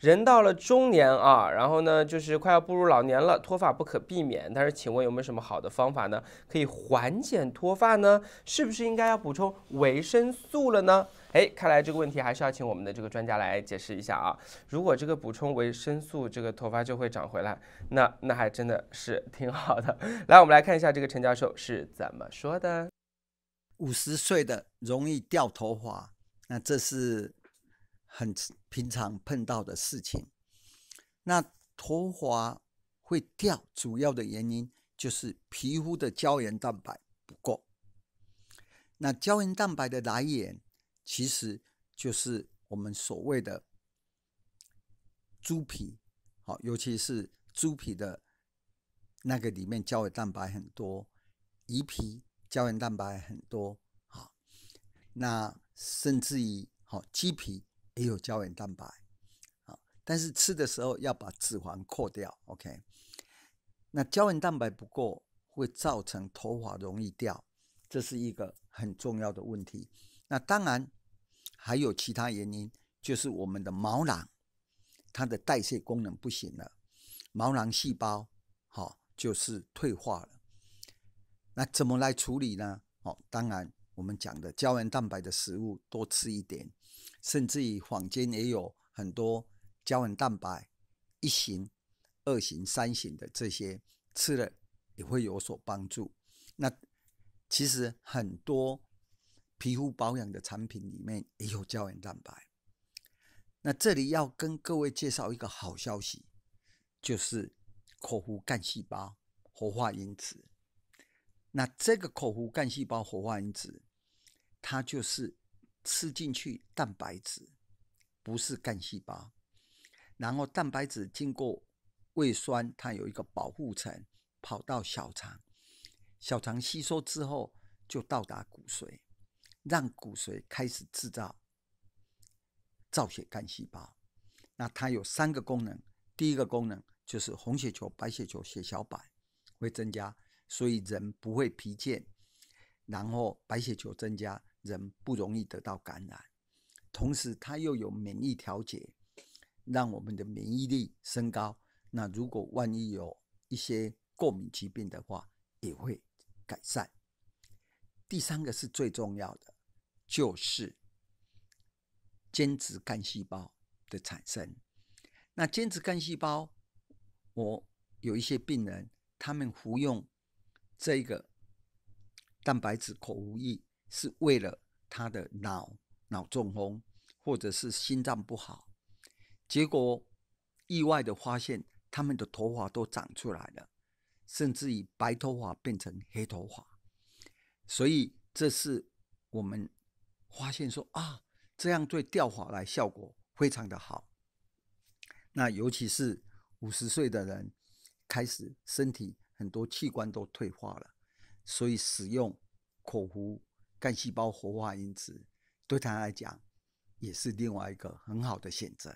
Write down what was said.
人到了中年啊，然后呢，就是快要步入老年了，脱发不可避免。但是，请问有没有什么好的方法呢？可以缓解脱发呢？是不是应该要补充维生素了呢？哎，看来这个问题还是要请我们的这个专家来解释一下啊。如果这个补充维生素，这个头发就会长回来，那那还真的是 挺好的。来，我们来看一下这个陈教授是怎么说的。五十岁的容易掉头发，那这是。很平常碰到的事情，那头滑会掉，主要的原因就是皮肤的胶原蛋白不够。那胶原蛋白的来源其实就是我们所谓的猪皮，好，尤其是猪皮的那个里面胶原蛋白很多，鱼皮胶原蛋白很多，好，那甚至于好鸡皮。也有胶原蛋白，啊，但是吃的时候要把脂肪扣掉，OK？那胶原蛋白不够会造成头发容易掉，这是一个很重要的问题。那当然还有其他原因，就是我们的毛囊它的代谢功能不行了，毛囊细胞好就是退化了。那怎么来处理呢？哦，当然。我们讲的胶原蛋白的食物多吃一点，甚至于坊间也有很多胶原蛋白一型、二型、三型的这些吃了也会有所帮助。那其实很多皮肤保养的产品里面也有胶原蛋白。那这里要跟各位介绍一个好消息，就是口服干细胞活化因子。那这个口服干细胞活化因子。它就是吃进去蛋白质，不是干细胞。然后蛋白质经过胃酸，它有一个保护层，跑到小肠，小肠吸收之后就到达骨髓，让骨髓开始制造造血干细胞。那它有三个功能，第一个功能就是红血球、白血球、血小板会增加，所以人不会疲倦。然后白血球增加。人不容易得到感染，同时它又有免疫调节，让我们的免疫力升高。那如果万一有一些过敏疾病的话，也会改善。第三个是最重要的，就是间质干细胞的产生。那间质干细胞，我有一些病人，他们服用这个蛋白质口服液。是为了他的脑脑中风，或者是心脏不好，结果意外的发现他们的头发都长出来了，甚至于白头发变成黑头发，所以这是我们发现说啊，这样对掉发来效果非常的好。那尤其是五十岁的人，开始身体很多器官都退化了，所以使用口服。干细胞活化因子对他来讲也是另外一个很好的选择。